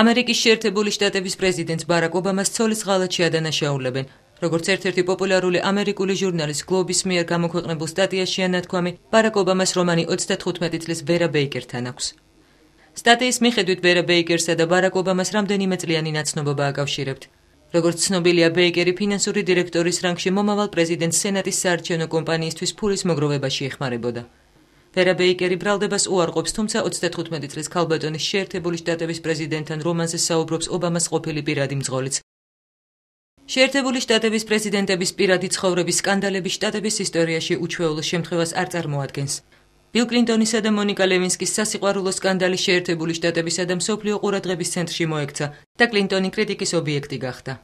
ამერიკის შეერთებული შტატების პრეზიდენტს ბარაკ ობამას ცოლის ღალატ შეადანაშაულებენ. როგორც ერთ-ერთი პოპულარული ამერიკული ჟურნალის გლობის მიერ გამოქვეყნებულ სტატიაში ანათქვამი, ბარაკ ობამას რომანი 35 წლის ვერა ბეიკერთან აქვს. სტატიის მიხედვით ვერა ბეიკერსა და ბარაკ ობამას რამდენიმე წლიანი ნაცნობობა აკავშირებთ. როგორც ცნობილია, ბეიკერი ფინანსური დირექტორის რანგში მომავალ პრეზიდენტ სენატის საარჩევნო კომპანიისთვის ფულის მოგროვებაში ეხმარებოდა. ფერაბეიკერი ბრალდებას უარყოფს, თუმცა 35 წლის ქალბატონის შეერთებული შტატების პრეზიდენტთან რომანზე საუბრობს ობამას ყოფილი პირადი მძღოლიც. შეერთებული შტატების პრეზიდენტების პირადი ცხოვრების სკანდალები შტატების ისტორიაში უჩვეულო შემთხვევას არ წარმოადგენს. ბილ კლინტონისა და მონიკა ლევინსკის სასიყვარულო სკანდალი შეერთებული შტატებისა და მსოფლიო ყურადღების ცენტრში მოექცა და კლინტონი კრიტიკის ობიექტი გახდა.